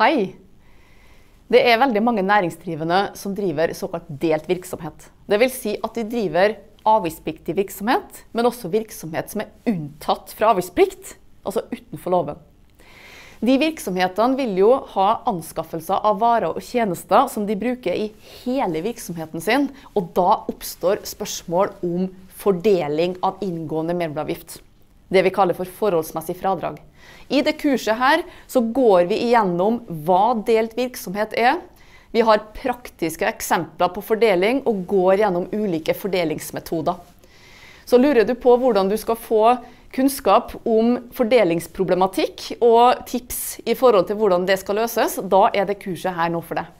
Hei. Det er veldig mange næringsdrivende som driver såkalt delt virksomhet. Dvs. Si at de driver avgiftspliktig virksomhet, men også virksomhet som er unntatt fra avgiftsplikt, altså utenfor loven. De virksomhetene vil jo ha anskaffelser av varer og tjenester som de bruker i hele virksomheten sin, og da oppstår spørsmål om fordeling av inngående merverdiavgift det vi kaller for forholdsmessig fradrag. I det kurset her så går vi igjennom hva delt virksomhet er. Vi har praktiske eksempler på fordeling og går gjennom ulike fordelingsmetoder. Så lurer du på hvordan du skal få kunnskap om fordelingsproblematikk og tips i forhold til hvordan det skal løses, da er det kurset her nå for deg.